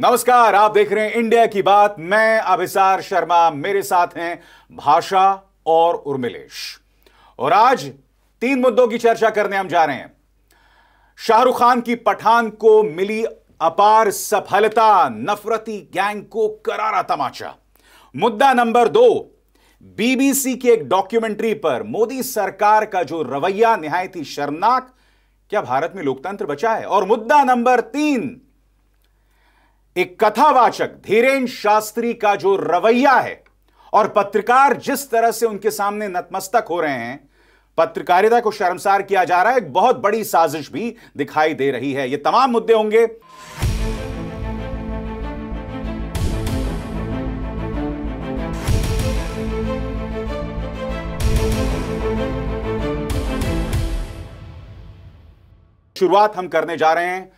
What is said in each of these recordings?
नमस्कार आप देख रहे हैं इंडिया की बात मैं अभिसार शर्मा मेरे साथ हैं भाषा और उर्मिलेश और आज तीन मुद्दों की चर्चा करने हम जा रहे हैं शाहरुख खान की पठान को मिली अपार सफलता नफरती गैंग को करारा तमाचा मुद्दा नंबर दो बीबीसी की एक डॉक्यूमेंट्री पर मोदी सरकार का जो रवैया निहायती शर्मनाक क्या भारत में लोकतंत्र बचा है और मुद्दा नंबर तीन एक कथावाचक धीरेन शास्त्री का जो रवैया है और पत्रकार जिस तरह से उनके सामने नतमस्तक हो रहे हैं पत्रकारिता को शर्मसार किया जा रहा है एक बहुत बड़ी साजिश भी दिखाई दे रही है ये तमाम मुद्दे होंगे शुरुआत हम करने जा रहे हैं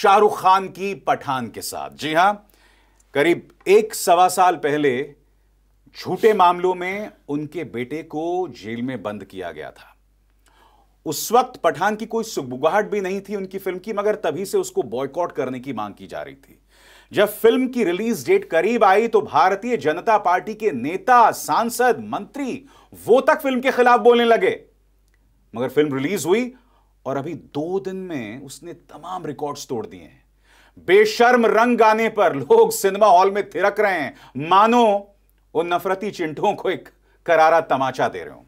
शाहरुख खान की पठान के साथ जी हां करीब एक सवा साल पहले झूठे मामलों में उनके बेटे को जेल में बंद किया गया था उस वक्त पठान की कोई सुगबुगाहट भी नहीं थी उनकी फिल्म की मगर तभी से उसको बॉयकॉट करने की मांग की जा रही थी जब फिल्म की रिलीज डेट करीब आई तो भारतीय जनता पार्टी के नेता सांसद मंत्री वो तक फिल्म के खिलाफ बोलने लगे मगर फिल्म रिलीज हुई और अभी दो दिन में उसने तमाम रिकॉर्ड्स तोड़ दिए हैं बेशर्म रंग गाने पर लोग सिनेमा हॉल में थिरक रहे हैं मानो उन नफरती चिंटों को एक करारा तमाचा दे रहे हो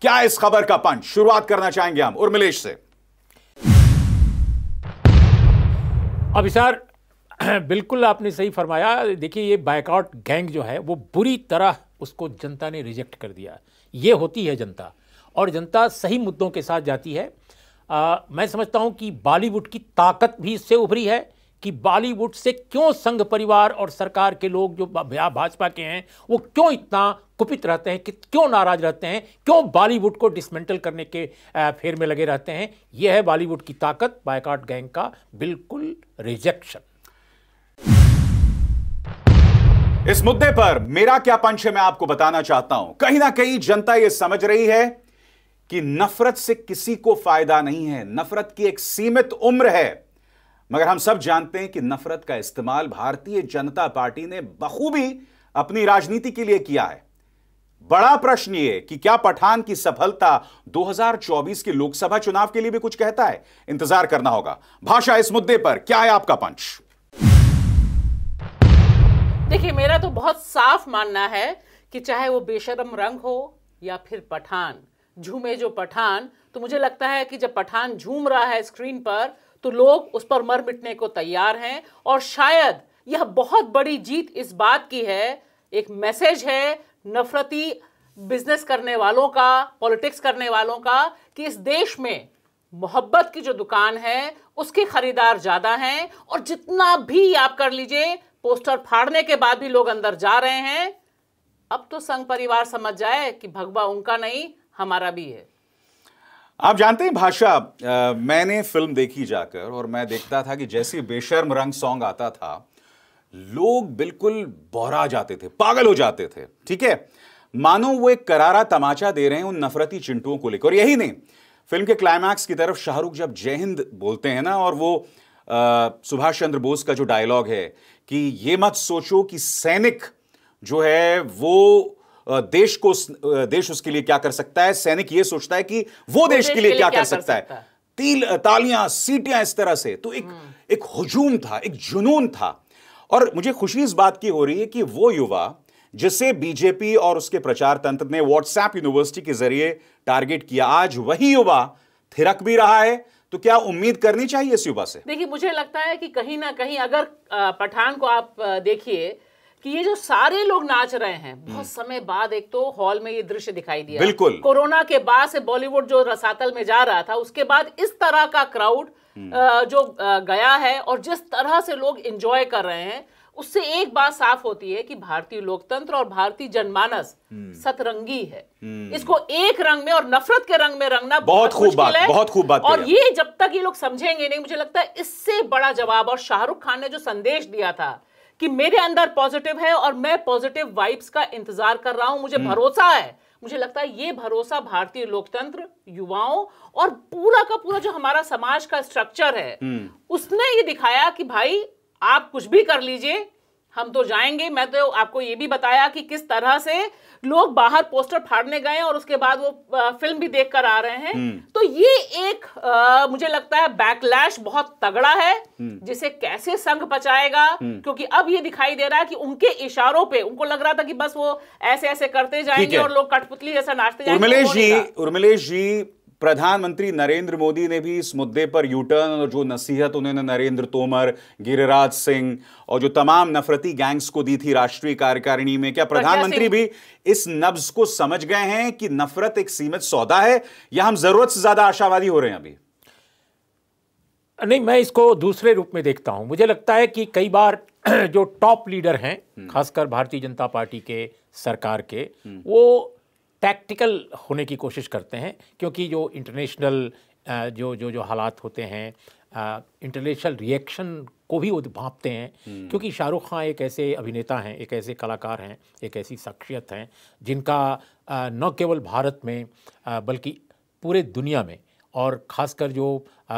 क्या इस खबर का पंच शुरुआत करना चाहेंगे हम उर्मिलेश से सर बिल्कुल आपने सही फरमाया देखिए ये बायकआउट गैंग जो है वो बुरी तरह उसको जनता ने रिजेक्ट कर दिया ये होती है जनता और जनता सही मुद्दों के साथ जाती है आ, मैं समझता हूं कि बॉलीवुड की ताकत भी इससे उभरी है कि बॉलीवुड से क्यों संघ परिवार और सरकार के लोग जो भाजपा के हैं वो क्यों इतना कुपित रहते हैं कि क्यों नाराज रहते हैं क्यों बॉलीवुड को डिसमेंटल करने के फेर में लगे रहते हैं यह है बॉलीवुड की ताकत बायकाट गैंग का बिल्कुल रिजेक्शन इस मुद्दे पर मेरा क्या पंच है मैं आपको बताना चाहता हूं कहीं ना कहीं जनता यह समझ रही है कि नफरत से किसी को फायदा नहीं है नफरत की एक सीमित उम्र है मगर हम सब जानते हैं कि नफरत का इस्तेमाल भारतीय जनता पार्टी ने बखूबी अपनी राजनीति के लिए किया है बड़ा प्रश्न यह कि क्या पठान की सफलता 2024 के लोकसभा चुनाव के लिए भी कुछ कहता है इंतजार करना होगा भाषा इस मुद्दे पर क्या है आपका पंच देखिए मेरा तो बहुत साफ मानना है कि चाहे वो बेशरम रंग हो या फिर पठान झूमे जो पठान तो मुझे लगता है कि जब पठान झूम रहा है स्क्रीन पर तो लोग उस पर मर मिटने को तैयार हैं और शायद यह बहुत बड़ी जीत इस बात की है एक मैसेज है नफरती बिजनेस करने वालों का पॉलिटिक्स करने वालों का कि इस देश में मोहब्बत की जो दुकान है उसके खरीदार ज़्यादा हैं और जितना भी आप कर लीजिए पोस्टर फाड़ने के बाद भी लोग अंदर जा रहे हैं अब तो संघ परिवार समझ जाए कि भगवा उनका नहीं हमारा भी है आप जानते हैं भाषा मैंने फिल्म देखी जाकर और मैं देखता था कि जैसे बेशर्म रंग सॉन्ग आता था लोग बिल्कुल बोरा जाते थे पागल हो जाते थे ठीक है मानो वो एक करारा तमाचा दे रहे हैं उन नफरती चिंटुओं को लेकर और यही नहीं फिल्म के क्लाइमैक्स की तरफ शाहरुख जब जय हिंद बोलते हैं ना और वो सुभाष चंद्र बोस का जो डायलॉग है कि ये मत सोचो कि सैनिक जो है वो देश को देश उसके लिए क्या कर सकता है सैनिक ये सोचता है कि वो देश, देश के लिए, लिए क्या, क्या कर सकता है तील तालियां सीटियां इस तरह से तो एक हम्म। एक हजूम था एक जुनून था और मुझे खुशी इस बात की हो रही है कि वो युवा जिसे बीजेपी और उसके प्रचार तंत्र ने व्हाट्सएप यूनिवर्सिटी के जरिए टारगेट किया आज वही युवा थिरक भी रहा है तो क्या उम्मीद करनी चाहिए इस युवा से देखिए मुझे लगता है कि कहीं ना कहीं अगर पठान को आप देखिए कि ये जो सारे लोग नाच रहे हैं हम्म। बहुत समय बाद एक तो हॉल में ये दृश्य दिखाई दिया बिल्कुल कोरोना के बाद से बॉलीवुड जो रसातल में जा रहा था उसके बाद इस तरह का क्राउड हम्म। जो गया है और जिस तरह से लोग इंजॉय कर रहे हैं उससे एक बात साफ होती है कि भारतीय लोकतंत्र और भारतीय जनमानस हम्म। सतरंगी है इसको एक रंग में और नफरत के रंग में रंगना बहुत खूब बात बहुत खूब बात और ये जब तक ये लोग समझेंगे नहीं मुझे लगता है इससे बड़ा जवाब और शाहरुख खान ने जो संदेश दिया था कि मेरे अंदर पॉजिटिव है और मैं पॉजिटिव वाइब्स का इंतजार कर रहा हूं मुझे हम्म। भरोसा है मुझे लगता है ये भरोसा भारतीय लोकतंत्र युवाओं और पूरा का पूरा जो हमारा समाज का स्ट्रक्चर है हम्म। उसने ये दिखाया कि भाई आप कुछ भी कर लीजिए हम तो जाएंगे मैं तो आपको ये भी बताया कि किस तरह से लोग बाहर पोस्टर फाड़ने गए और उसके बाद वो फिल्म भी देख कर आ रहे हैं हम्म। तो ये एक आ, मुझे लगता है बैकलैश बहुत तगड़ा है हम्म। जिसे कैसे संघ बचाएगा हम्म। क्योंकि अब ये दिखाई दे रहा है कि उनके इशारों पे उनको लग रहा था कि बस वो ऐसे ऐसे करते जाएंगे और लोग कठपुतली जैसा नाचते जाएंगे उर्मिलेश जी उर्मिलेश जी प्रधानमंत्री नरेंद्र मोदी ने भी इस मुद्दे पर यूटर्न और जो नसीहत उन्होंने नरेंद्र तोमर गिरिराज सिंह और जो तमाम नफरती गैंग्स को दी थी राष्ट्रीय कार्यकारिणी में क्या प्रधानमंत्री भी इस नब्ज को समझ गए हैं कि नफरत एक सीमित सौदा है या हम जरूरत से ज्यादा आशावादी हो रहे हैं अभी नहीं मैं इसको दूसरे रूप में देखता हूं मुझे लगता है कि कई बार जो टॉप लीडर हैं हम्म। खासकर भारतीय जनता पार्टी के सरकार के हम्म। वो टैक्टिकल होने की कोशिश करते हैं क्योंकि जो इंटरनेशनल जो जो जो हालात होते हैं इंटरनेशनल रिएक्शन को भी वो भापते हैं हम्म। क्योंकि शाहरुख खान एक ऐसे अभिनेता हैं एक ऐसे कलाकार हैं एक ऐसी शख्सियत हैं जिनका न केवल भारत में बल्कि पूरे दुनिया में और ख़ासकर जो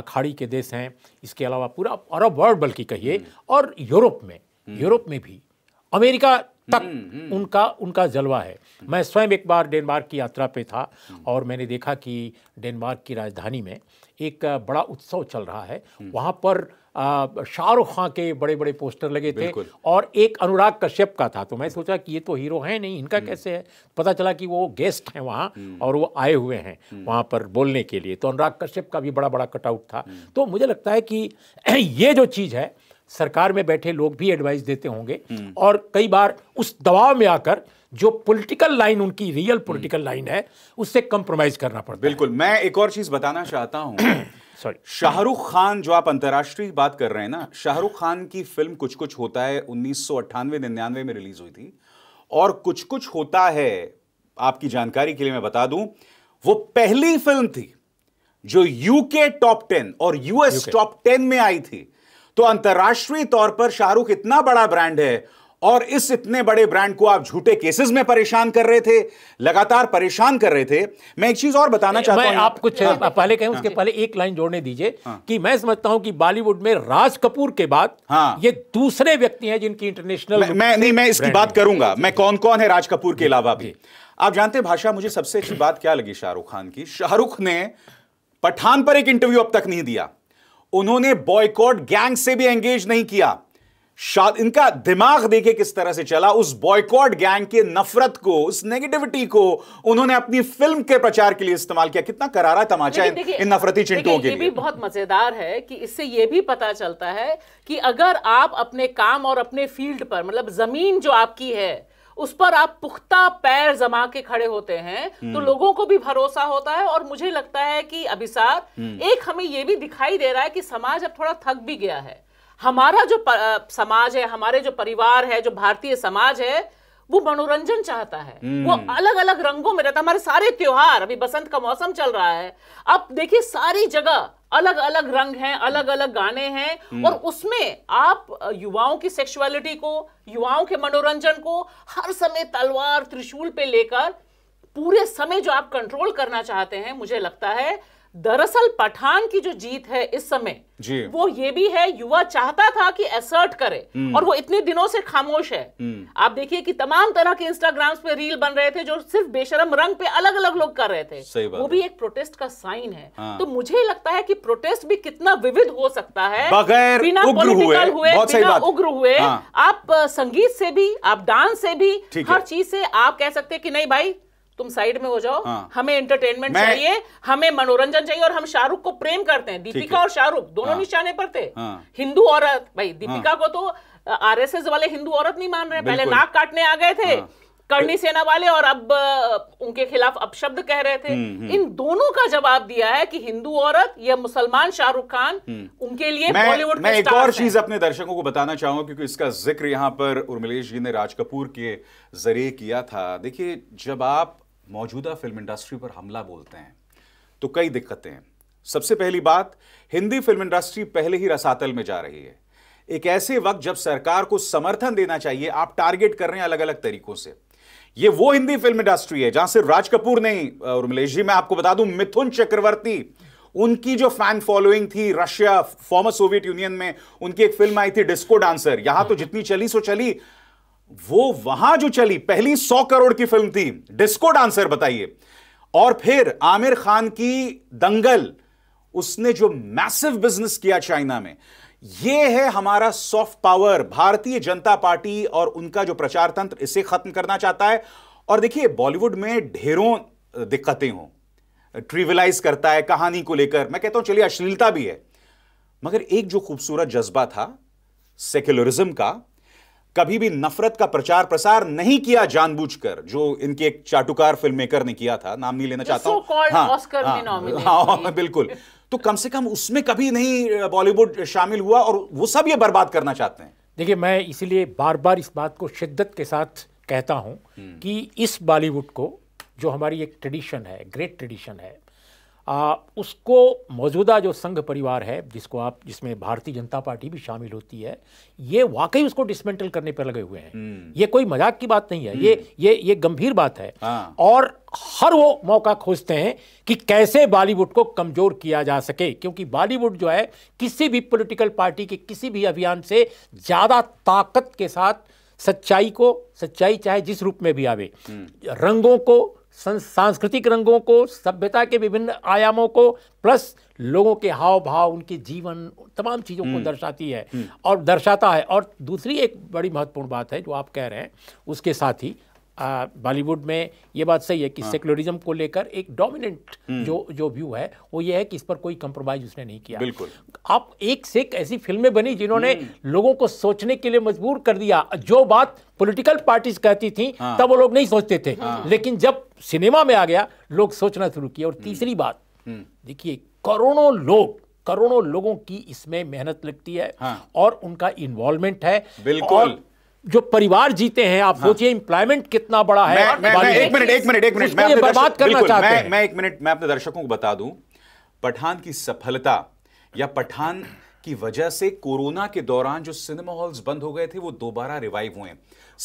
खाड़ी के देश हैं इसके अलावा पूरा अरब वर्ल्ड बल्कि कहिए हम्म। और यूरोप में हम्म। यूरोप में भी अमेरिका तक हम्म, हम्म। उनका उनका जलवा है मैं स्वयं एक बार डेनमार्क की यात्रा पे था हम्म। और मैंने देखा कि डेनमार्क की राजधानी में एक बड़ा उत्सव चल रहा है वहाँ पर शाहरुख खां के बड़े बड़े पोस्टर लगे थे और एक अनुराग कश्यप का था तो मैं सोचा कि ये तो हीरो हैं नहीं इनका कैसे है पता चला कि वो गेस्ट हैं वहाँ और वो आए हुए हैं वहाँ पर बोलने के लिए तो अनुराग कश्यप का भी बड़ा बड़ा कटआउट था तो मुझे लगता है कि ये जो चीज़ है सरकार में बैठे लोग भी एडवाइस देते होंगे हम्म। और कई बार उस दबाव में आकर जो पॉलिटिकल लाइन उनकी रियल पॉलिटिकल लाइन है उससे कंप्रोमाइज करना पड़ता बिल्कुल मैं एक और चीज बताना चाहता हूं सॉरी शाहरुख खान जो आप अंतर्राष्ट्रीय बात कर रहे हैं ना शाहरुख खान की फिल्म कुछ कुछ होता है उन्नीस सौ निन्यानवे में रिलीज हुई थी और कुछ कुछ होता है आपकी जानकारी के लिए मैं बता दूं वो पहली फिल्म थी जो यूके टॉप टेन और यूएस टॉप टेन में आई थी तो अंतर्राष्ट्रीय तौर पर शाहरुख इतना बड़ा ब्रांड है और इस इतने बड़े ब्रांड को आप झूठे केसेस में परेशान कर रहे थे लगातार परेशान कर रहे थे मैं एक चीज और बताना चाहता हूं आप कुछ हाँ, पहले कहें हाँ। उसके पहले एक लाइन जोड़ने दीजिए हाँ, कि मैं समझता हूं कि बॉलीवुड में राज कपूर के बाद हाँ, ये दूसरे व्यक्ति हैं जिनकी इंटरनेशनल मैं नहीं मैं इसकी बात करूंगा मैं कौन कौन है राज कपूर के अलावा भी आप जानते भाषा मुझे सबसे अच्छी बात क्या लगी शाहरुख खान की शाहरुख ने पठान पर एक इंटरव्यू अब तक नहीं दिया उन्होंने बॉयकॉट गैंग से भी एंगेज नहीं किया शाद इनका दिमाग देखे किस तरह से चला उस बॉयकॉट गैंग के नफरत को उस नेगेटिविटी को उन्होंने अपनी फिल्म के प्रचार के लिए इस्तेमाल किया कितना करारा तमाचा इन, इन नफरती चिंटुओं के लिए भी बहुत मजेदार है कि इससे यह भी पता चलता है कि अगर आप अपने काम और अपने फील्ड पर मतलब जमीन जो आपकी है उस पर आप पुख्ता पैर जमा के खड़े होते हैं हम्म। तो लोगों को भी भरोसा होता है और मुझे लगता है कि अभिसार हम्म। एक हमें यह भी दिखाई दे रहा है कि समाज अब थोड़ा थक भी गया है हमारा जो समाज है हमारे जो परिवार है जो भारतीय समाज है वो मनोरंजन चाहता है वो हम्म। अलग अलग रंगों में रहता है हमारे सारे त्योहार अभी बसंत का मौसम चल रहा है अब देखिए सारी जगह अलग अलग रंग हैं अलग अलग गाने हैं हम्म। और उसमें आप युवाओं की सेक्सुअलिटी को युवाओं के मनोरंजन को हर समय तलवार त्रिशूल पे लेकर पूरे समय जो आप कंट्रोल करना चाहते हैं मुझे लगता है दरअसल पठान की जो जीत है इस समय जी। वो ये भी है युवा चाहता था कि असर्ट करे हम्म। और वो इतने दिनों से खामोश है हम्म। आप देखिए कि तमाम तरह के इंस्टाग्राम्स पे रील बन रहे थे जो सिर्फ बेशरम रंग पे अलग अलग लोग कर रहे थे वो भी एक प्रोटेस्ट का साइन है हाँ। तो मुझे लगता है कि प्रोटेस्ट भी कितना विविध हो सकता है बगैर बिना पोलिटिकल हुए, हुए बिना उग्र हुए हाँ। आप संगीत से भी आप डांस से भी हर चीज से आप कह सकते कि नहीं भाई तुम साइड में हो जाओ हाँ। हमें एंटरटेनमेंट चाहिए हमें मनोरंजन चाहिए और हम शाहरुख को प्रेम करते हैं दीपिका है। और शाहरुख दोनों हाँ। निशाने पर थे हाँ। हिंदू औरत भाई हाँ। दीपिका हाँ। को तो आरएसएस वाले हिंदू औरत नहीं मान रहे पहले नाक काटने आ गए थे हाँ। सेना वाले और अब उनके खिलाफ अपशब्द कह रहे थे हम्म, हम्म। इन दोनों का जवाब दिया है कि हिंदू औरत या मुसलमान शाहरुख खान हम्म। उनके लिए बॉलीवुड में एक और चीज अपने दर्शकों को बताना चाहूंगा क्योंकि इसका जिक्र यहां पर उर्मिलेश जी ने राज कपूर के जरिए किया था देखिए जब आप मौजूदा फिल्म इंडस्ट्री पर हमला बोलते हैं तो कई दिक्कतें हैं सबसे पहली बात हिंदी फिल्म इंडस्ट्री पहले ही रसातल में जा रही है एक ऐसे वक्त जब सरकार को समर्थन देना चाहिए आप टारगेट कर रहे हैं अलग अलग तरीकों से ये वो हिंदी फिल्म इंडस्ट्री है जहां सिर्फ राज कपूर नहीं और मिलेश जी मैं आपको बता दूं मिथुन चक्रवर्ती उनकी जो फैन फॉलोइंग थी रशिया फॉर्मर सोवियत यूनियन में उनकी एक फिल्म आई थी डिस्को डांसर यहां तो जितनी चली सो चली वो वहां जो चली पहली सौ करोड़ की फिल्म थी डिस्को डांसर बताइए और फिर आमिर खान की दंगल उसने जो मैसिव बिजनेस किया चाइना में यह है हमारा सॉफ्ट पावर भारतीय जनता पार्टी और उनका जो प्रचार तंत्र इसे खत्म करना चाहता है और देखिए बॉलीवुड में ढेरों दिक्कतें हों ट्रिवलाइज करता है कहानी को लेकर मैं कहता हूं चलिए अश्लीलता भी है मगर एक जो खूबसूरत जज्बा था सेक्युलरिज्म का कभी भी नफरत का प्रचार प्रसार नहीं किया जानबूझकर जो इनके एक चाटुकार फिल्म मेकर ने किया था नाम नहीं लेना चाहता हूं हाँ, हाँ, हाँ, हाँ, बिल्कुल तो कम से कम उसमें कभी नहीं बॉलीवुड शामिल हुआ और वो सब ये बर्बाद करना चाहते हैं देखिए मैं इसीलिए बार बार इस बात को शिद्दत के साथ कहता हूं हम्म। कि इस बॉलीवुड को जो हमारी एक ट्रेडिशन है ग्रेट ट्रेडिशन है आ, उसको मौजूदा जो संघ परिवार है जिसको आप जिसमें भारतीय जनता पार्टी भी शामिल होती है ये वाकई उसको डिसमेंटल करने पर लगे हुए हैं हम्म। ये कोई मजाक की बात नहीं है ये हम्म। ये ये गंभीर बात है हाँ। और हर वो मौका खोजते हैं कि कैसे बॉलीवुड को कमजोर किया जा सके क्योंकि बॉलीवुड जो है किसी भी पॉलिटिकल पार्टी के किसी भी अभियान से ज़्यादा ताकत के साथ सच्चाई को सच्चाई चाहे जिस रूप में भी आवे हम्म। रंगों को सांस्कृतिक रंगों को सभ्यता के विभिन्न आयामों को प्लस लोगों के हाव भाव उनके जीवन तमाम चीज़ों को हम्म। दर्शाती है हम्म। और दर्शाता है और दूसरी एक बड़ी महत्वपूर्ण बात है जो आप कह रहे हैं उसके साथ ही बॉलीवुड में ये बात सही है कि हाँ। सेकुलरिज्म को लेकर एक डोमिनेंट हम्म। जो जो व्यू है वो ये है कि इस पर कोई कंप्रोमाइज उसने नहीं किया बिल्कुल आप एक से एक ऐसी फिल्में बनी जिन्होंने हम्म। लोगों को सोचने के लिए मजबूर कर दिया जो बात पॉलिटिकल पार्टीज कहती थी हाँ। तब वो लोग नहीं सोचते थे हाँ। लेकिन जब सिनेमा में आ गया लोग सोचना शुरू किया और हम्म। तीसरी बात देखिए करोड़ों लोग करोड़ों लोगों की इसमें मेहनत लगती है हाँ। और उनका इन्वॉल्वमेंट है बिल्कुल जो परिवार जीते हैं आप हाँ। सोचिए हाँ। इंप्लॉयमेंट कितना बड़ा है मैं, एक मिनट मैं बर्बाद करना चाहते मैं, मैं एक मिनट मैं अपने दर्शकों को बता दूं पठान की सफलता या पठान की वजह से कोरोना के दौरान जो सिनेमा हॉल्स बंद हो गए थे वो दोबारा रिवाइव हुए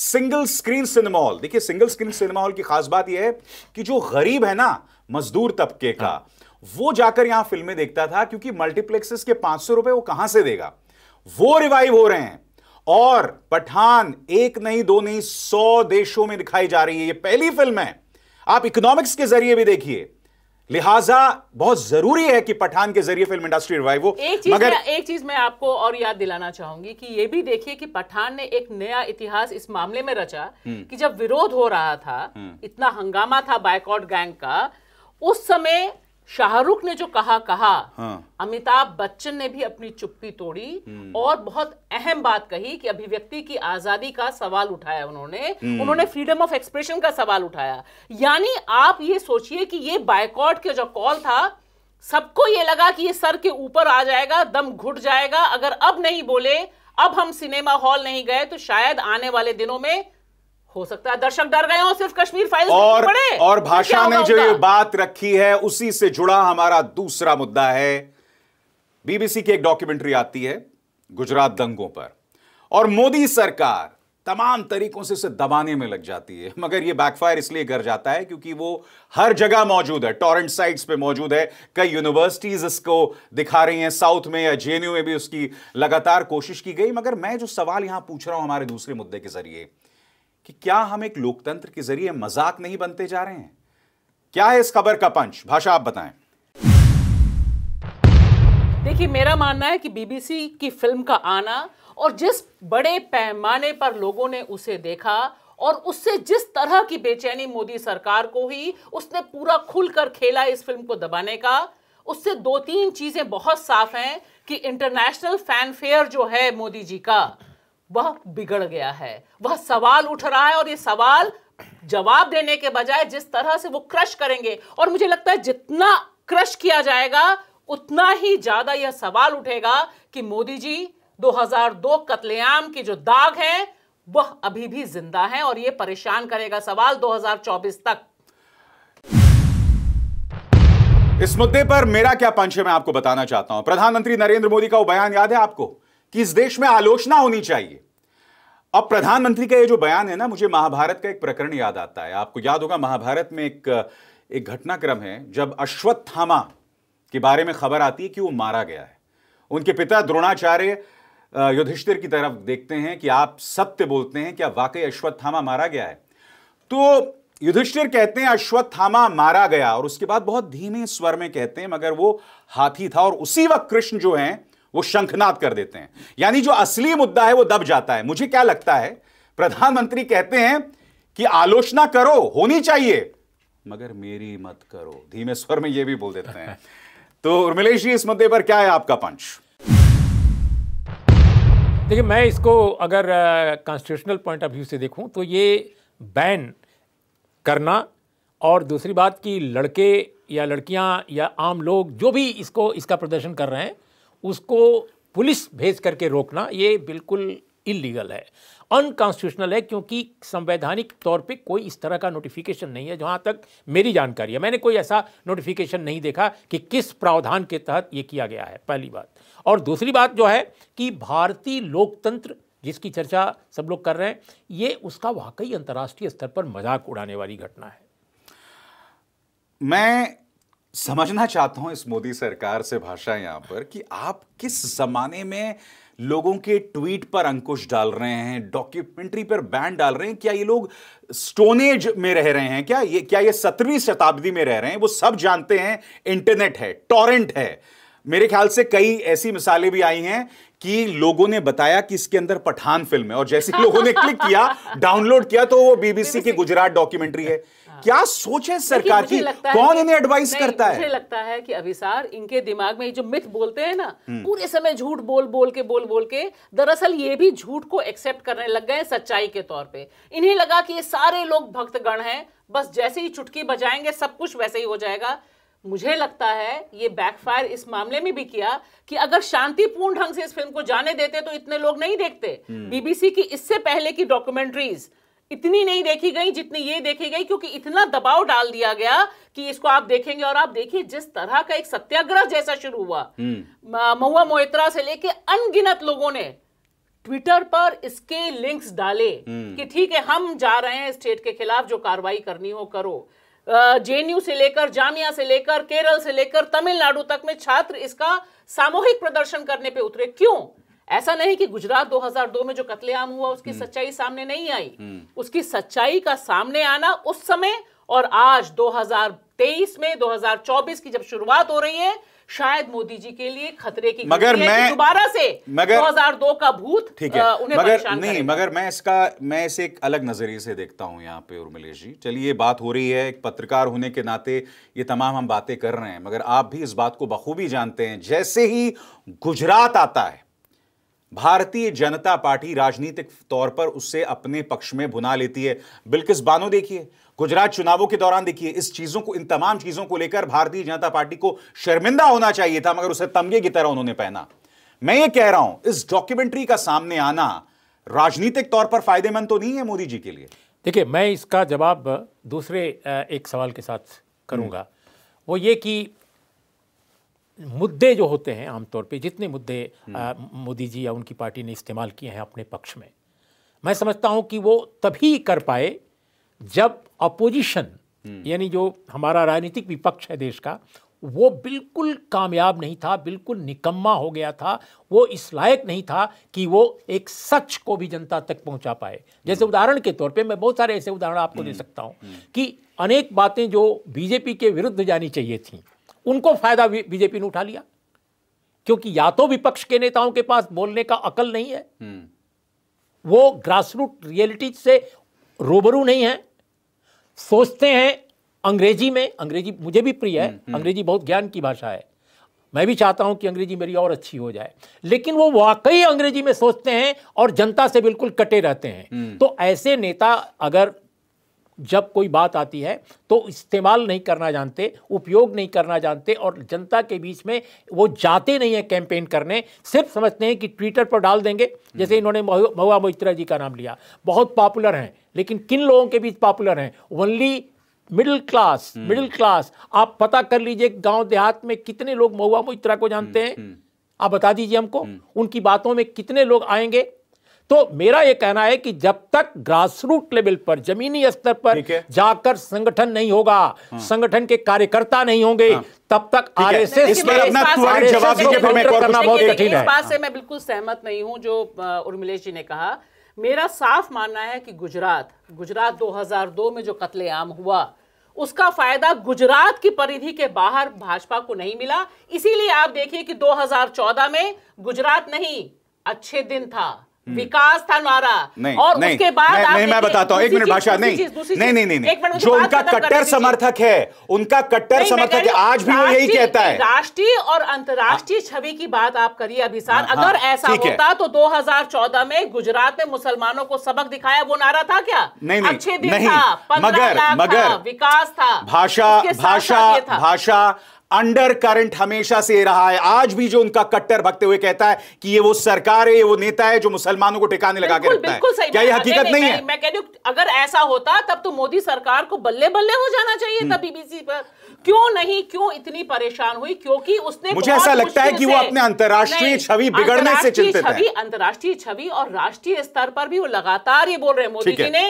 सिंगल स्क्रीन सिनेमा हॉल देखिए सिंगल स्क्रीन सिनेमा हॉल की खास बात यह है कि जो गरीब है ना मजदूर तबके का हाँ। वो जाकर यहां फिल्में देखता था क्योंकि मल्टीप्लेक्सेस के पांच सौ रुपए वो कहां से देगा वो रिवाइव हो रहे हैं और पठान एक नहीं दो नहीं सौ देशों में दिखाई जा रही है ये पहली फिल्म है आप इकोनॉमिक्स के जरिए भी देखिए लिहाजा बहुत जरूरी है कि पठान के जरिए फिल्म इंडस्ट्री रिवाइव हो एक चीज मगर एक चीज मैं आपको और याद दिलाना चाहूंगी कि ये भी देखिए कि पठान ने एक नया इतिहास इस मामले में रचा हम्म। कि जब विरोध हो रहा था हम्म। इतना हंगामा था बायकॉट गैंग का उस समय शाहरुख ने जो कहा कहा हाँ। अमिताभ बच्चन ने भी अपनी चुप्पी तोड़ी हम्म। और बहुत अहम बात कही कि अभिव्यक्ति की आजादी का सवाल उठाया उन्होंने हम्म। उन्होंने फ्रीडम ऑफ एक्सप्रेशन का सवाल उठाया यानी आप ये सोचिए कि ये बायकॉट के जो कॉल था सबको ये लगा कि ये सर के ऊपर आ जाएगा दम घुट जाएगा अगर अब नहीं बोले अब हम सिनेमा हॉल नहीं गए तो शायद आने वाले दिनों में हो सकता है दर्शक डर गए हो सिर्फ कश्मीर फाइल और पड़े और तो भाषा ने जो ये बात रखी है उसी से जुड़ा हमारा दूसरा मुद्दा है बीबीसी की एक डॉक्यूमेंट्री आती है गुजरात दंगों पर और मोदी सरकार तमाम तरीकों से इसे दबाने में लग जाती है मगर ये बैकफायर इसलिए कर जाता है क्योंकि वो हर जगह मौजूद है टॉरेंट साइट्स पे मौजूद है कई यूनिवर्सिटीज इसको दिखा रही हैं साउथ में या जेएनयू में भी उसकी लगातार कोशिश की गई मगर मैं जो सवाल यहां पूछ रहा हूं हमारे दूसरे मुद्दे के जरिए कि क्या हम एक लोकतंत्र के जरिए मजाक नहीं बनते जा रहे हैं क्या है इस खबर का पंच भाषा आप बताएं देखिए मेरा मानना है कि बीबीसी की फिल्म का आना और जिस बड़े पैमाने पर लोगों ने उसे देखा और उससे जिस तरह की बेचैनी मोदी सरकार को हुई उसने पूरा खुलकर खेला इस फिल्म को दबाने का उससे दो तीन चीजें बहुत साफ हैं कि इंटरनेशनल फैन फेयर जो है मोदी जी का वह बिगड़ गया है वह सवाल उठ रहा है और ये सवाल जवाब देने के बजाय जिस तरह से वो क्रश करेंगे और मुझे लगता है जितना क्रश किया जाएगा उतना ही ज्यादा यह सवाल उठेगा कि मोदी जी 2002 कत्लेआम की जो दाग है वह अभी भी जिंदा है और यह परेशान करेगा सवाल 2024 तक इस मुद्दे पर मेरा क्या पंच है मैं आपको बताना चाहता हूं प्रधानमंत्री नरेंद्र मोदी का वो बयान याद है आपको कि इस देश में आलोचना होनी चाहिए अब प्रधानमंत्री का ये जो बयान है ना मुझे महाभारत का एक प्रकरण याद आता है आपको याद होगा महाभारत में एक एक घटनाक्रम है जब अश्वत्थामा के बारे में खबर आती है कि वो मारा गया है उनके पिता द्रोणाचार्य युधिष्ठिर की तरफ देखते हैं कि आप सत्य बोलते हैं क्या वाकई अश्वत्थामा मारा गया है तो युधिष्ठिर कहते हैं अश्वत्थामा मारा गया और उसके बाद बहुत धीमे स्वर में कहते हैं मगर वो हाथी था और उसी वक्त कृष्ण जो हैं वो शंखनाद कर देते हैं यानी जो असली मुद्दा है वो दब जाता है मुझे क्या लगता है प्रधानमंत्री कहते हैं कि आलोचना करो होनी चाहिए मगर मेरी मत करो धीमे स्वर में ये भी बोल देते हैं तो उर्मिलेश जी इस मुद्दे पर क्या है आपका पंच देखिए मैं इसको अगर कॉन्स्टिट्यूशनल पॉइंट ऑफ व्यू से देखूं तो ये बैन करना और दूसरी बात कि लड़के या लड़कियां या आम लोग जो भी इसको इसका प्रदर्शन कर रहे हैं उसको पुलिस भेज करके रोकना ये बिल्कुल इलीगल है अनकॉन्स्टिट्यूशनल है क्योंकि संवैधानिक तौर पे कोई इस तरह का नोटिफिकेशन नहीं है जहाँ तक मेरी जानकारी है मैंने कोई ऐसा नोटिफिकेशन नहीं देखा कि किस प्रावधान के तहत ये किया गया है पहली बात और दूसरी बात जो है कि भारतीय लोकतंत्र जिसकी चर्चा सब लोग कर रहे हैं ये उसका वाकई अंतर्राष्ट्रीय स्तर पर मजाक उड़ाने वाली घटना है मैं समझना चाहता हूं इस मोदी सरकार से भाषा यहां पर कि आप किस जमाने में लोगों के ट्वीट पर अंकुश डाल रहे हैं डॉक्यूमेंट्री पर बैन डाल रहे हैं क्या ये लोग स्टोनेज में रह रहे हैं क्या ये क्या ये सत्रहवीं शताब्दी में रह रहे हैं वो सब जानते हैं इंटरनेट है टॉरेंट है मेरे ख्याल से कई ऐसी मिसालें भी आई हैं कि लोगों ने बताया कि इसके अंदर पठान फिल्म है और जैसे लोगों ने क्लिक किया डाउनलोड किया तो वो बीबीसी की गुजरात डॉक्यूमेंट्री है हाँ। क्या सोच है सरकार की कौन इन्हें एडवाइस करता है मुझे लगता है कि अभिसार इनके दिमाग में जो मिथ बोलते हैं ना हम्म। पूरे समय झूठ बोल बोल के बोल बोल के दरअसल ये भी झूठ को एक्सेप्ट करने लग गए सच्चाई के तौर पे इन्हें लगा कि ये सारे लोग भक्तगण हैं बस जैसे ही चुटकी बजाएंगे सब कुछ वैसे ही हो जाएगा मुझे लगता है ये बैकफायर इस मामले में भी किया कि अगर शांतिपूर्ण ढंग से इस फिल्म को जाने देते तो इतने लोग नहीं देखते बीबीसी हम्म। की इससे पहले की डॉक्यूमेंट्रीज इतनी नहीं देखी गई जितनी ये देखी गई क्योंकि इतना दबाव डाल दिया गया कि इसको आप देखेंगे और आप देखिए जिस तरह का एक सत्याग्रह जैसा शुरू हुआ हम्म। महुआ मोहित्रा से लेके अनगिनत लोगों ने ट्विटर पर इसके लिंक्स डाले हम्म। कि ठीक है हम जा रहे हैं स्टेट के खिलाफ जो कार्रवाई करनी हो करो जेएनयू से लेकर जामिया से लेकर केरल से लेकर तमिलनाडु तक में छात्र इसका सामूहिक प्रदर्शन करने पे उतरे क्यों ऐसा नहीं कि गुजरात 2002 में जो कत्लेआम हुआ उसकी हम्म। सच्चाई सामने नहीं आई हम्म। उसकी सच्चाई का सामने आना उस समय और आज 2023 में 2024 की जब शुरुआत हो रही है शायद मोदी जी के लिए खतरे की मगर मैं दोबारा से मगर 2002 का भूत ठीक है आ, उन्हें मगर नहीं मगर मैं इसका मैं इसे एक अलग नजरिए से देखता हूं यहाँ पे उर्मिलेश जी चलिए बात हो रही है एक पत्रकार होने के नाते ये तमाम हम बातें कर रहे हैं मगर आप भी इस बात को बखूबी जानते हैं जैसे ही गुजरात आता है भारतीय जनता पार्टी राजनीतिक तौर पर उससे अपने पक्ष में भुना लेती है बिल्किस बानो देखिए गुजरात चुनावों के दौरान देखिए इस चीजों को इन तमाम चीजों को लेकर भारतीय जनता पार्टी को शर्मिंदा होना चाहिए था मगर उसे तमगे की तरह उन्होंने पहना मैं ये कह रहा हूं इस डॉक्यूमेंट्री का सामने आना राजनीतिक तौर पर फायदेमंद तो नहीं है मोदी जी के लिए देखिए मैं इसका जवाब दूसरे एक सवाल के साथ करूंगा हम्म। वो ये कि मुद्दे जो होते हैं आमतौर पे जितने मुद्दे हम्म। मोदी जी या उनकी पार्टी ने इस्तेमाल किए हैं अपने पक्ष में मैं समझता हूं कि वो तभी कर पाए जब अपोजिशन हम्म। यानी जो हमारा राजनीतिक विपक्ष है देश का वो बिल्कुल कामयाब नहीं था बिल्कुल निकम्मा हो गया था वो इस लायक नहीं था कि वो एक सच को भी जनता तक पहुंचा पाए जैसे हम्म। उदाहरण के तौर पे मैं बहुत सारे ऐसे उदाहरण आपको दे सकता हूं कि अनेक बातें जो बीजेपी के विरुद्ध जानी चाहिए थी उनको फायदा बीजेपी ने उठा लिया क्योंकि या तो विपक्ष के नेताओं के पास बोलने का अकल नहीं है हम्म। वो ग्रासरूट रियलिटी से रूबरू नहीं है सोचते हैं अंग्रेजी में अंग्रेजी मुझे भी प्रिय है हम्म, हम्म। अंग्रेजी बहुत ज्ञान की भाषा है मैं भी चाहता हूं कि अंग्रेजी मेरी और अच्छी हो जाए लेकिन वो वाकई अंग्रेजी में सोचते हैं और जनता से बिल्कुल कटे रहते हैं तो ऐसे नेता अगर जब कोई बात आती है तो इस्तेमाल नहीं करना जानते उपयोग नहीं करना जानते और जनता के बीच में वो जाते नहीं हैं कैंपेन करने सिर्फ समझते हैं कि ट्विटर पर डाल देंगे जैसे हम्म। इन्होंने महुआ मोहित्रा जी का नाम लिया बहुत पॉपुलर हैं लेकिन किन लोगों के बीच पॉपुलर हैं only middle class hmm. Middle class आप पता कर लीजिए गांव देहात में कितने लोग महुआ मोहित्रा को जानते हम्म, हैं आप बता दीजिए हमको उनकी बातों में कितने लोग आएंगे तो मेरा यह कहना है कि जब तक ग्रासरूट लेवल पर जमीनी स्तर पर जाकर संगठन नहीं होगा हाँ। संगठन के कार्यकर्ता नहीं होंगे हाँ। तब तक आरएसएस जवाब करना बहुत कठिन है इस से मैं बिल्कुल सहमत नहीं हूं जो उर्मिलेश जी ने कहा मेरा साफ मानना है कि गुजरात गुजरात 2002 में जो कत्लेआम हुआ उसका फायदा गुजरात की परिधि के बाहर भाजपा को नहीं मिला इसीलिए आप देखिए कि 2014 में गुजरात नहीं अच्छे दिन था हम्म। विकास था नारा नहीं, और नहीं, उसके बाद मैं, नहीं, मैं बताता हूँ एक मिनट भाषा नहीं नहीं नहीं नहीं जो उनका कट्टर समर्थक है उनका कट्टर समर्थक है आज भी वो यही कहता है राष्ट्रीय और अंतर्राष्ट्रीय छवि की बात आप करिए अभिसार हाँ, हाँ, अगर ऐसा होता तो 2014 में गुजरात में मुसलमानों को सबक दिखाया वो नारा था क्या नहीं अच्छे दिन था मगर मगर विकास था भाषा भाषा भाषा अंडर करंट हमेशा से रहा है आज भी जो उनका कट्टर भगते हुए कहता है कि ये वो सरकार है ये वो नेता है जो मुसलमानों को टिकाने लगा के रखता है क्या ये हकीकत नहीं, नहीं, नहीं है मैं कह रही हूँ अगर ऐसा होता तब तो मोदी सरकार को बल्ले बल्ले हो जाना चाहिए था हम्म। बीबीसी पर क्यों नहीं क्यों इतनी परेशान हुई क्योंकि उसने मुझे ऐसा लगता है कि वो अपने अंतर्राष्ट्रीय छवि बिगड़ने से चिंतित छवि अंतर्राष्ट्रीय छवि और राष्ट्रीय स्तर पर भी वो लगातार ये बोल रहे हैं मोदी जी ने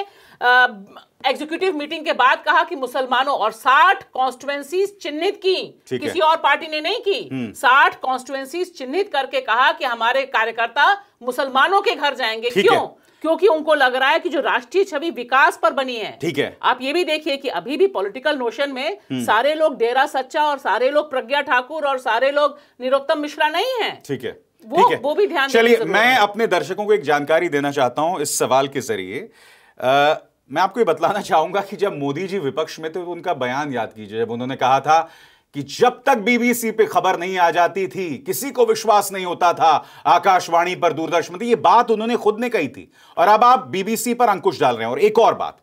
एग्जीक्यूटिव मीटिंग के बाद कहा कि मुसलमानों और साठ कॉन्स्टिट्युएंसी चिन्हित की किसी और पार्टी ने नहीं की हम्म। साठ कॉन्स्टिट्युएंसी चिन्हित करके कहा कि हमारे कार्यकर्ता मुसलमानों के घर जाएंगे क्यों क्योंकि उनको लग रहा है कि जो राष्ट्रीय छवि विकास पर बनी है ठीक है आप ये भी देखिए कि अभी भी पॉलिटिकल नोशन में हम्म। सारे लोग डेरा सच्चा और सारे लोग प्रज्ञा ठाकुर और सारे लोग निरोत्तम मिश्रा नहीं है ठीक है वो है। वो भी ध्यान चलिए मैं अपने दर्शकों को एक जानकारी देना चाहता हूं इस सवाल के जरिए मैं आपको ये बतलाना चाहूंगा कि जब मोदी जी विपक्ष में थे तो उनका बयान याद कीजिए जब उन्होंने कहा था कि जब तक बीबीसी पे खबर नहीं आ जाती थी किसी को विश्वास नहीं होता था आकाशवाणी पर दूरदर्शन ये बात उन्होंने खुद ने कही थी और अब आप बीबीसी पर अंकुश डाल रहे हैं और एक और बात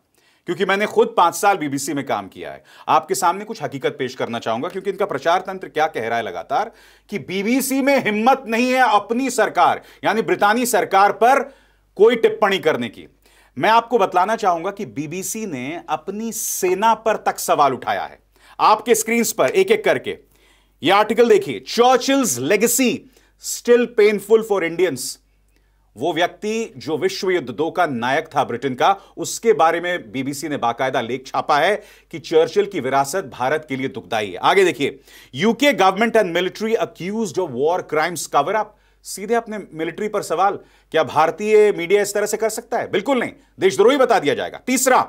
क्योंकि मैंने खुद पांच साल बीबीसी में काम किया है आपके सामने कुछ हकीकत पेश करना चाहूंगा क्योंकि इनका प्रचार तंत्र क्या कह रहा है लगातार कि बीबीसी में हिम्मत नहीं है अपनी सरकार यानी ब्रितानी सरकार पर कोई टिप्पणी करने की मैं आपको बतलाना चाहूंगा कि बीबीसी ने अपनी सेना पर तक सवाल उठाया है आपके स्क्रीन पर एक एक करके यह आर्टिकल देखिए Churchill's legacy still painful for Indians वो व्यक्ति जो विश्व युद्ध दो का नायक था ब्रिटेन का उसके बारे में बीबीसी ने बाकायदा लेख छापा है कि चर्चिल की विरासत भारत के लिए दुखदाई है आगे देखिए UK government and military accused of war crimes cover up सीधे अपने मिलिट्री पर सवाल क्या भारतीय मीडिया इस तरह से कर सकता है बिल्कुल नहीं देशद्रोही बता दिया जाएगा तीसरा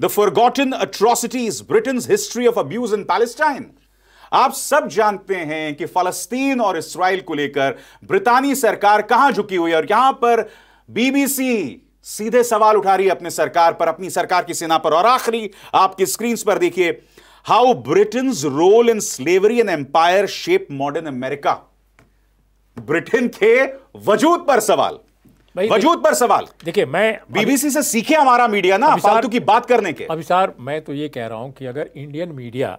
the forgotten atrocities Britain history of abuse in Palestine आप सब जानते हैं कि फलस्तीन और इसराइल को लेकर ब्रितानी सरकार कहां झुकी हुई है और यहां पर बीबीसी सीधे सवाल उठा रही है अपने सरकार पर अपनी सरकार की सेना पर और आखिरी आपकी स्क्रीन पर देखिए how Britain role in slavery and empire shape modern America Britain के वजूद पर सवाल वजूद पर सवाल देखिए मैं बीबीसी से सीखे हमारा मीडिया ना फालतू की बात करने के अभी सर मैं तो ये कह रहा हूं कि अगर इंडियन मीडिया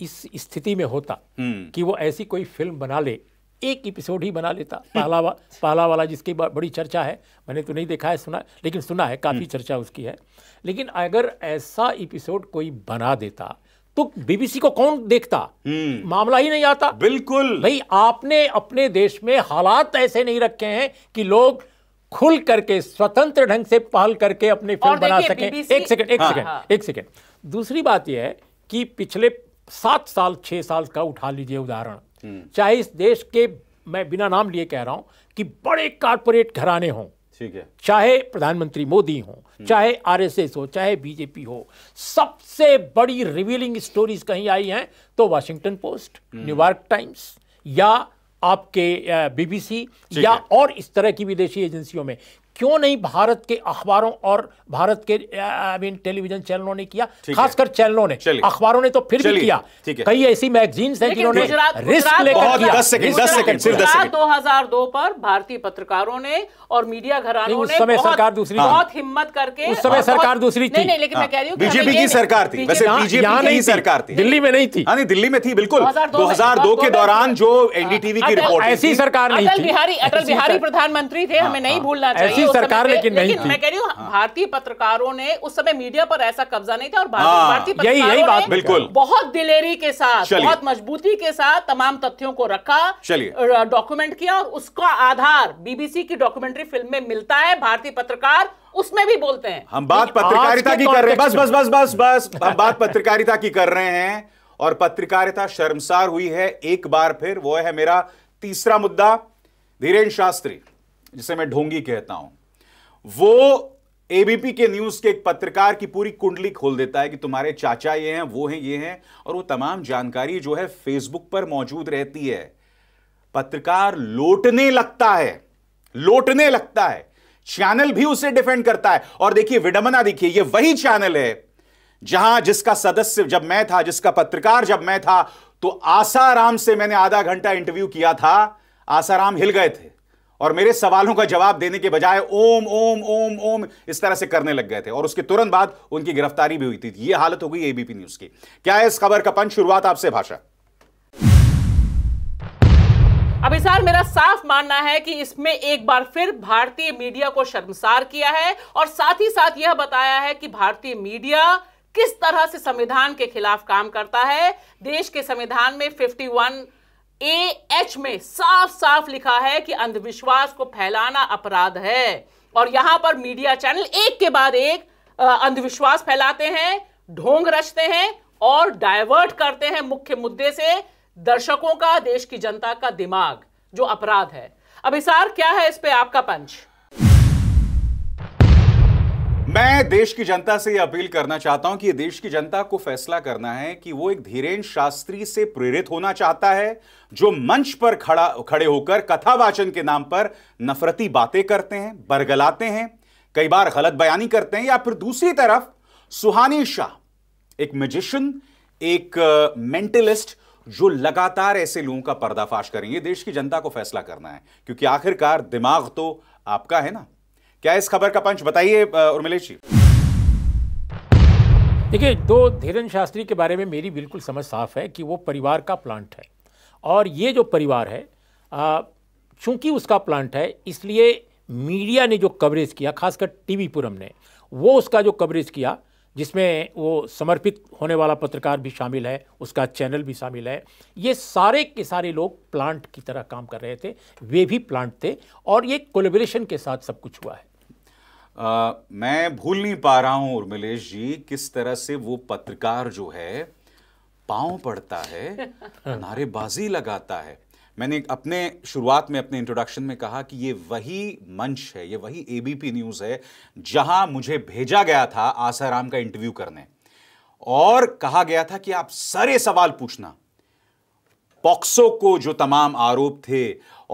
इस स्थिति में होता हम्म। कि वो ऐसी कोई फिल्म बना ले एक एपिसोड ही बना लेता पहला वा, पहला वाला जिसकी बड़ी चर्चा है मैंने तो नहीं देखा है सुना लेकिन सुना है काफ़ी हम्म। चर्चा उसकी है लेकिन अगर ऐसा एपिसोड कोई बना देता तो बीबीसी को कौन देखता हम्म। मामला ही नहीं आता बिल्कुल भाई आपने अपने देश में हालात ऐसे नहीं रखे हैं कि लोग खुल करके स्वतंत्र ढंग से पहल करके अपने फिल्म बना सके एक सेकंड एक हाँ, सेकंड हाँ। एक सेकंड दूसरी बात यह है कि पिछले सात साल छह साल का उठा लीजिए उदाहरण हम्म। चाहे इस देश के मैं बिना नाम लिए कह रहा हूं कि बड़े कारपोरेट घराने हों ठीक है चाहे प्रधानमंत्री मोदी हो हम्म। चाहे आरएसएस हो चाहे बीजेपी हो सबसे बड़ी रिवीलिंग स्टोरीज कहीं आई हैं तो वाशिंगटन पोस्ट न्यूयॉर्क टाइम्स या आपके बीबीसी या और इस तरह की विदेशी एजेंसियों में क्यों नहीं भारत के अखबारों और भारत के आई मीन टेलीविजन चैनलों ने किया खासकर चैनलों ने अखबारों ने तो फिर भी किया कई ऐसी मैगजीन्स हैं जिन्होंने रिस्क लेकर किया दो हजार दो पर भारतीय पत्रकारों ने और मीडिया घरानों ने उस समय सरकार दूसरी बहुत हिम्मत करके उस समय सरकार दूसरी थी नहीं लेकिन मैं हाँ। कह रही हूँ बीजेपी की सरकार थी वैसे बीजेपी नहीं सरकार थी दिल्ली में नहीं थी हाँ, नहीं दिल्ली में थी बिल्कुल दो के दौरान जो एनडीटीवी की रिपोर्ट ऐसी सरकार नहीं थी बिहारी अटल बिहारी प्रधानमंत्री थे हमें हाँ, नहीं भूलना चाहिए ऐसी सरकार लेकिन नहीं थी मैं कह रही हूँ हाँ। भारतीय पत्रकारों ने उस समय मीडिया पर ऐसा कब्जा नहीं था और भारतीय हाँ। यही यही बात बिल्कुल बहुत दिलेरी के साथ बहुत मजबूती के साथ तमाम तथ्यों को रखा डॉक्यूमेंट किया और उसका आधार बीबीसी की डॉक्यूमेंट्री फिल्म में मिलता है भारतीय पत्रकार उसमें भी बोलते हैं हम बात पत्रकारिता की कर रहे हैं बस बस बस बस बस हम बात पत्रकारिता की कर रहे हैं और पत्रकारिता शर्मसार हुई है एक बार फिर वो है मेरा तीसरा मुद्दा धीरेन्द्र शास्त्री जिसे मैं ढोंगी कहता हूं वो एबीपी के न्यूज के एक पत्रकार की पूरी कुंडली खोल देता है कि तुम्हारे चाचा ये हैं वो हैं ये हैं और वो तमाम जानकारी जो है फेसबुक पर मौजूद रहती है पत्रकार लोटने लगता है लोटने लगता है चैनल भी उसे डिफेंड करता है और देखिए विडंबना देखिए ये वही चैनल है जहां जिसका सदस्य जब मैं था जिसका पत्रकार जब मैं था तो आसाराम से मैंने आधा घंटा इंटरव्यू किया था आसाराम हिल गए थे और मेरे सवालों का जवाब देने के बजाय ओम ओम ओम ओम इस तरह से करने लग गए थे और उसके तुरंत बाद उनकी गिरफ्तारी भी हुई थी यह हालत हो गई एबीपी न्यूज की क्या है इस खबर का पंच शुरुआत आपसे भाषा अब इस मेरा साफ मानना है कि इसमें एक बार फिर भारतीय मीडिया को शर्मसार किया है और साथ ही साथ यह बताया है कि भारतीय मीडिया किस तरह से संविधान के खिलाफ काम करता है देश के संविधान में 51 ए एच में साफ साफ लिखा है कि अंधविश्वास को फैलाना अपराध है और यहां पर मीडिया चैनल एक के बाद एक अंधविश्वास फैलाते हैं ढोंग रचते हैं और डायवर्ट करते हैं मुख्य मुद्दे से दर्शकों का देश की जनता का दिमाग जो अपराध है अभिसार क्या है इस पे आपका पंच मैं देश की जनता से यह अपील करना चाहता हूं कि ये देश की जनता को फैसला करना है कि वो एक धीरेन्द्र शास्त्री से प्रेरित होना चाहता है जो मंच पर खड़ा खड़े होकर कथावाचन के नाम पर नफरती बातें करते हैं बरगलाते हैं कई बार गलत बयानी करते हैं या फिर दूसरी तरफ सुहानी शाह एक मजिशियन एक मेंटलिस्ट जो लगातार ऐसे लोगों का पर्दाफाश करेंगे देश की जनता को फैसला करना है क्योंकि आखिरकार दिमाग तो आपका है ना क्या इस खबर का पंच बताइए उर्मिलेश जी देखिए दो धीरन शास्त्री के बारे में मेरी बिल्कुल समझ साफ है कि वो परिवार का प्लांट है और ये जो परिवार है चूंकि उसका प्लांट है इसलिए मीडिया ने जो कवरेज किया खासकर टीवी पुरम ने वो उसका जो कवरेज किया जिसमें वो समर्पित होने वाला पत्रकार भी शामिल है उसका चैनल भी शामिल है ये सारे के सारे लोग प्लांट की तरह काम कर रहे थे वे भी प्लांट थे और ये कोलेब्रेशन के साथ सब कुछ हुआ है आ, मैं भूल नहीं पा रहा हूं उर्मिलेश जी किस तरह से वो पत्रकार जो है पांव पड़ता है नारेबाजी लगाता है मैंने अपने शुरुआत में अपने इंट्रोडक्शन में कहा कि ये वही मंच है ये वही एबीपी न्यूज़ है जहां मुझे भेजा गया था आसाराम का इंटरव्यू करने और कहा गया था कि आप सारे सवाल पूछना पॉक्सो को जो तमाम आरोप थे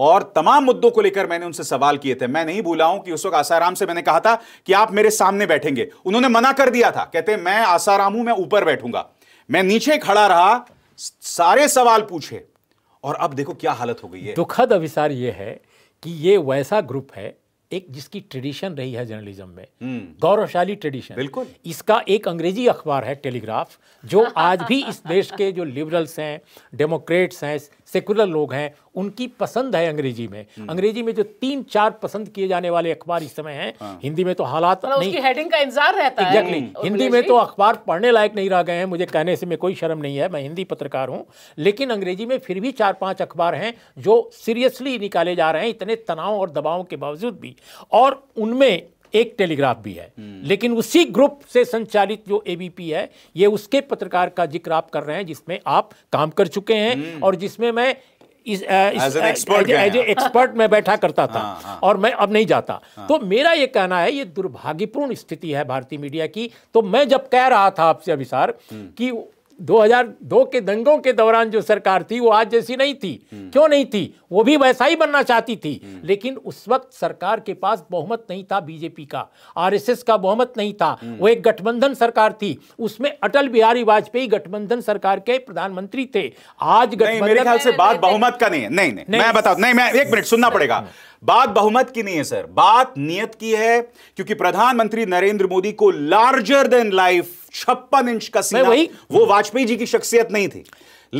और तमाम मुद्दों को लेकर मैंने उनसे सवाल किए थे मैं नहीं भूला हूं कि उस वक्त आसाराम से मैंने कहा था कि आप मेरे सामने बैठेंगे उन्होंने मना कर दिया था कहते मैं आसाराम हूं मैं ऊपर बैठूंगा मैं नीचे खड़ा रहा सारे सवाल पूछे और अब देखो क्या हालत हो गई है दुखद अभिसार ये है कि ये वैसा ग्रुप है एक जिसकी ट्रेडिशन रही है जर्नलिज्म में हम्म। गौरवशाली ट्रेडिशन बिल्कुल इसका एक अंग्रेजी अखबार है टेलीग्राफ जो आज भी इस देश के जो लिबरल्स हैं डेमोक्रेट्स हैं सेकुलर लोग हैं उनकी पसंद है अंग्रेजी में हम्म। अंग्रेजी में जो तीन चार पसंद किए जाने वाले अखबार इस समय हैं हाँ। हिंदी में तो हालात मतलब नहीं हेडिंग का इंतजार रहता है हिंदी में तो अखबार पढ़ने लायक नहीं रह गए हैं मुझे कहने से मैं कोई शर्म नहीं है मैं हिंदी पत्रकार हूँ लेकिन अंग्रेजी में फिर भी चार पाँच अखबार हैं जो सीरियसली निकाले जा रहे हैं इतने तनाव और दबाव के बावजूद भी और उनमें एक टेलीग्राफ भी है लेकिन उसी ग्रुप से संचालित जो एबीपी है ये उसके पत्रकार का जिक्र आप कर रहे हैं जिसमें आप काम कर चुके हैं हम्म। और जिसमें मैं इस एज एक्सपर्ट में बैठा करता था हाँ, हाँ, और मैं अब नहीं जाता हाँ, तो मेरा यह कहना है ये दुर्भाग्यपूर्ण स्थिति है भारतीय मीडिया की तो मैं जब कह रहा था आपसे अभिसार हम्म। कि 2002 के दंगों के दौरान जो सरकार थी वो आज जैसी नहीं थी हम्म। क्यों नहीं थी वो भी वैसा ही बनना चाहती थी हम्म। लेकिन उस वक्त सरकार के पास बहुमत नहीं था बीजेपी का आरएसएस का बहुमत नहीं था हम्म। वो एक गठबंधन सरकार थी उसमें अटल बिहारी वाजपेयी गठबंधन सरकार के प्रधानमंत्री थे आज गठबंधन से बात बहुमत का नहीं है नहीं नहीं मैं बताऊं नहीं मैं एक मिनट सुनना पड़ेगा बात बहुमत की नहीं है सर बात नियत की है क्योंकि प्रधानमंत्री नरेंद्र मोदी को लार्जर देन लाइफ छप्पन इंच का सीना वही वो वाजपेयी जी की शख्सियत नहीं थी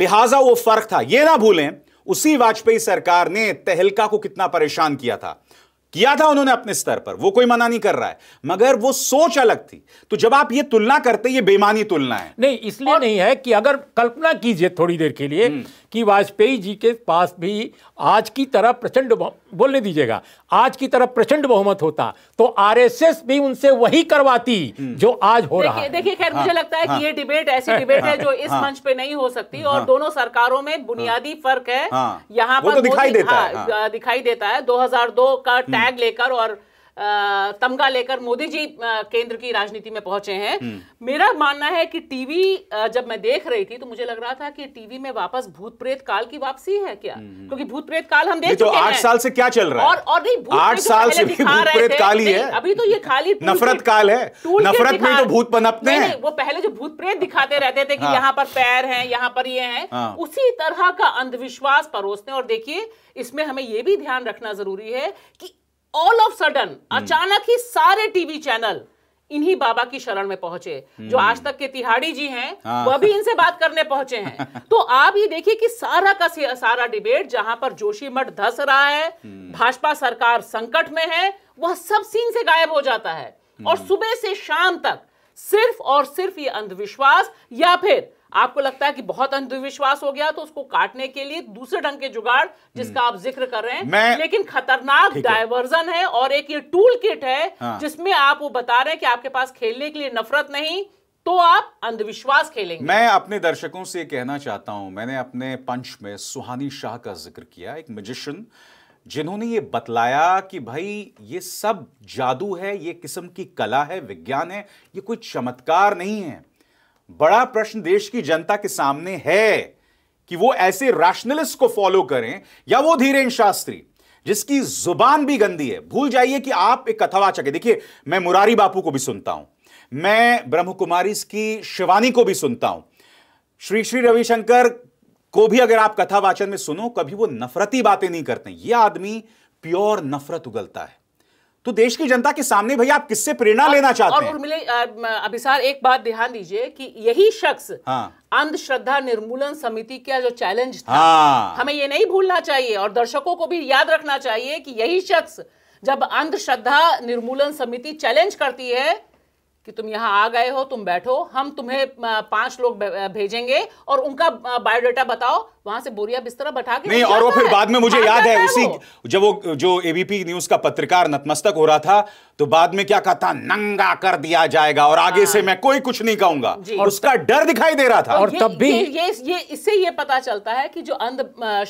लिहाजा वो फर्क था ये ना भूलें उसी वाजपेयी सरकार ने तहलका को कितना परेशान किया था किया था उन्होंने अपने स्तर पर वो कोई मना नहीं कर रहा है मगर वो सोच अलग थी तो जब आप ये तुलना करते ये बेमानी तुलना है नहीं इसलिए और... नहीं है कि अगर कल्पना कीजिए थोड़ी देर के लिए हम्म। कि वाजपेयी जी के पास भी आज की तरह प्रचंड बोलने दीजिएगा आज की तरह प्रचंड बहुमत होता तो आरएसएस भी उनसे वही करवाती हम्म। जो आज हो रहा है देखिए खैर हाँ। मुझे लगता है कि हाँ। ये डिबेट ऐसी डिबेट है हाँ। जो इस मंच पे नहीं हो सकती और दोनों सरकारों में बुनियादी फर्क है यहाँ तो पर दिखाई देता है दिखाई देता है का हम्म। टैग लेकर और तमगा लेकर मोदी जी केंद्र की राजनीति में पहुंचे हैं हम्म। मेरा मानना है कि टीवी जब मैं देख रही थी तो मुझे लग रहा था कि टीवी में वापस भूत प्रेत काल की वापसी है क्या हम्म, हम्म। क्योंकि भूत प्रेत काल हम देख तो आठ साल से क्या चल रहा है और और नहीं आठ साल से भूत प्रेत काल ही है अभी तो ये खाली नफरत काल है नफरत में तो भूत पनपते हैं वो पहले जो भूत प्रेत दिखाते रहते थे कि हाँ। यहाँ पर पैर है यहाँ पर ये है हाँ। उसी तरह का अंधविश्वास परोसने और देखिए इसमें हमें यह भी ध्यान रखना जरूरी है कि ऑल ऑफ सडन अचानक ही सारे टीवी चैनल इन्हीं बाबा की शरण में पहुंचे जो hmm. आज तक के तिहाड़ी जी हैं हाँ। वह भी इनसे बात करने पहुंचे हैं तो आप ये देखिए कि सारा का सारा डिबेट जहां पर जोशी मठ धस रहा है hmm. भाजपा सरकार संकट में है वह सब सीन से गायब हो जाता है और hmm. सुबह से शाम तक सिर्फ और सिर्फ ये अंधविश्वास या फिर आपको लगता है कि बहुत अंधविश्वास हो गया तो उसको काटने के लिए दूसरे ढंग के जुगाड़ जिसका आप जिक्र कर रहे हैं लेकिन खतरनाक डायवर्जन है और एक ये टूल किट है हाँ। जिसमें आप वो बता रहे हैं कि आपके पास खेलने के लिए नफरत नहीं तो आप अंधविश्वास खेलेंगे मैं अपने दर्शकों से कहना चाहता हूं मैंने अपने पंच में सुहानी शाह का जिक्र किया एक मजिशियन जिन्होंने ये बतलाया कि भाई ये सब जादू है ये किस्म की कला है विज्ञान है ये कोई चमत्कार नहीं है बड़ा प्रश्न देश की जनता के सामने है कि वो ऐसे राशनलिस्ट को फॉलो करें या वो धीरेन्द्र शास्त्री जिसकी जुबान भी गंदी है भूल जाइए कि आप एक कथावाचक है देखिए मैं मुरारी बापू को भी सुनता हूं मैं ब्रह्म कुमारी की शिवानी को भी सुनता हूं श्री श्री रविशंकर को भी अगर आप कथावाचन में सुनो कभी वो नफरती बातें नहीं करते ये आदमी प्योर नफरत उगलता है तो देश की जनता के सामने भैया आप किससे प्रेरणा लेना चाहते और हैं अभिसार एक बात ध्यान दीजिए कि यही शख्स हाँ। अंधश्रद्धा निर्मूलन समिति का जो चैलेंज था हाँ। हमें ये नहीं भूलना चाहिए और दर्शकों को भी याद रखना चाहिए कि यही शख्स जब अंधश्रद्धा निर्मूलन समिति चैलेंज करती है कि तुम यहाँ आ गए हो तुम बैठो हम तुम्हें पांच लोग भेजेंगे और उनका बायोडाटा बताओ वहां से बोरिया बिस्तरा बैठा के नहीं और वो फिर बाद में मुझे याद है उसी जब वो जो एबीपी न्यूज का पत्रकार नतमस्तक हो रहा था तो बाद में क्या कहता नंगा कर दिया जाएगा और आगे से हाँ। मैं कोई कुछ नहीं कहूंगा और उसका डर दिखाई दे रहा था और तब भी ये ये इससे ये पता चलता है कि जो अंध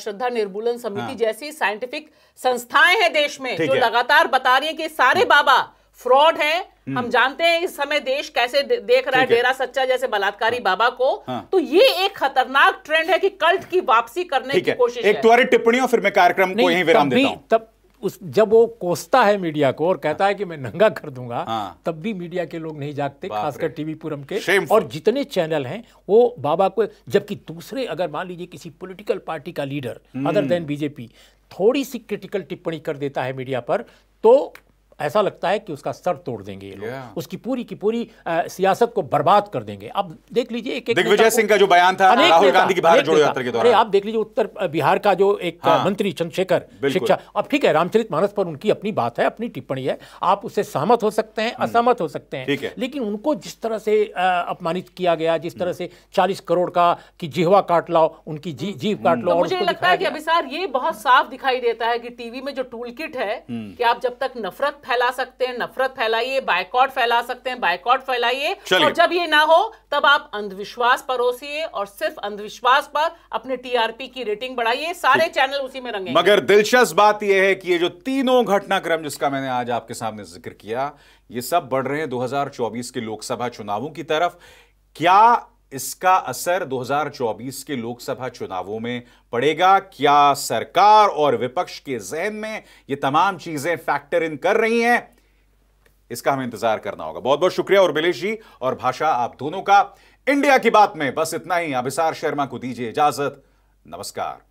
श्रद्धा निर्मूलन समिति हाँ। जैसी साइंटिफिक संस्थाएं हैं देश में जो लगातार बता रही है कि सारे बाबा फ्रॉड है हम्म। हम जानते हैं इस समय देश कैसे दे, देख रहा है डेरा सच्चा जैसे बलात्कारी हाँ, बाबा को हाँ। तो ये एक खतरनाक ट्रेंड है कि कल्ट की वापसी करने की कोशिश एक त्वरित टिप्पणी और फिर मैं कार्यक्रम को यहीं विराम देता हूं तब उस जब वो कोसता है मीडिया को और कहता है कि मैं नंगा कर दूंगा हाँ। तब भी मीडिया के लोग नहीं जागते खासकर टीवी पुरम के और जितने चैनल हैं वो बाबा को जबकि दूसरे अगर मान लीजिए किसी पॉलिटिकल पार्टी का लीडर अदर देन बीजेपी थोड़ी सी क्रिटिकल टिप्पणी कर देता है मीडिया पर तो ऐसा लगता है कि उसका सर तोड़ देंगे ये लोग yeah. उसकी पूरी की पूरी आ, सियासत को बर्बाद कर देंगे अब देख लीजिए एक एक दिग्विजय सिंह का जो बयान था राहुल गांधी की भारत जोड़ो यात्रा के दौरान अरे आप देख लीजिए उत्तर बिहार का जो एक हाँ, मंत्री चंद्रशेखर शिक्षा अब ठीक है रामचरित मानस पर उनकी अपनी बात है अपनी टिप्पणी है आप उससे सहमत हो सकते हैं हम्म। असहमत हो सकते हैं लेकिन उनको जिस तरह से अपमानित किया गया जिस तरह हम्म। से चालीस करोड़ का की जिहवा काट लाओ उनकी जीव काट हम्म। लो तो मुझे लगता है कि अभिसार ये बहुत साफ दिखाई देता है कि टीवी में जो टूल है कि आप जब तक नफरत फैला सकते हैं नफरत फैलाइए बायकॉट फैला सकते हैं बायकॉट फैलाइए और जब ये ना हो तब आप अंधविश्वास परोसिए और सिर्फ अंधविश्वास पर अपने टीआरपी की रेटिंग बढ़ाइए सारे चैनल उसी में रंगे मगर दिलचस्प बात यह है कि ये जो तीनों घटनाक्रम जिसका मैंने आज आपके सामने जिक्र किया ये सब बढ़ रहे हैं 2024 के लोकसभा चुनावों की तरफ क्या इसका असर 2024 के लोकसभा चुनावों में पड़ेगा क्या सरकार और विपक्ष के जहन में ये तमाम चीजें फैक्टर इन कर रही हैं इसका हमें इंतजार करना होगा बहुत बहुत शुक्रिया मिलेश जी और भाषा आप दोनों का इंडिया की बात में बस इतना ही अभिसार शर्मा को दीजिए इजाजत नमस्कार